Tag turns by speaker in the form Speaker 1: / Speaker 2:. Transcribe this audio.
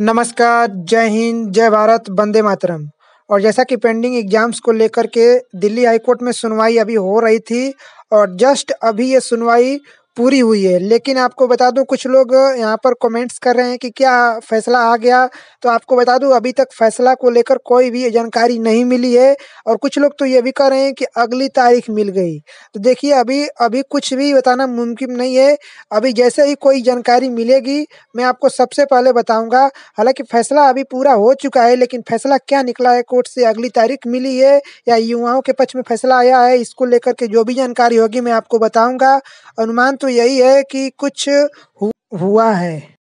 Speaker 1: नमस्कार जय हिंद जय भारत वंदे मातरम और जैसा कि पेंडिंग एग्जाम्स को लेकर के दिल्ली हाईकोर्ट में सुनवाई अभी हो रही थी और जस्ट अभी ये सुनवाई पूरी हुई है लेकिन आपको बता दूं कुछ लोग यहाँ पर कमेंट्स कर रहे हैं कि क्या फैसला आ गया तो आपको बता दूं अभी तक फैसला को लेकर कोई भी जानकारी नहीं मिली है और कुछ लोग तो ये भी कह रहे हैं कि अगली तारीख मिल गई तो देखिए अभी अभी कुछ भी बताना मुमकिन नहीं है अभी जैसे ही कोई जानकारी मिलेगी मैं आपको सबसे पहले बताऊँगा हालाँकि फैसला अभी पूरा हो चुका है लेकिन फैसला क्या निकला है कोर्ट से अगली तारीख मिली है या युवाओं के पक्ष में फैसला आया है इसको लेकर के जो भी जानकारी होगी मैं आपको बताऊँगा अनुमान तो तो यही है कि कुछ हुआ है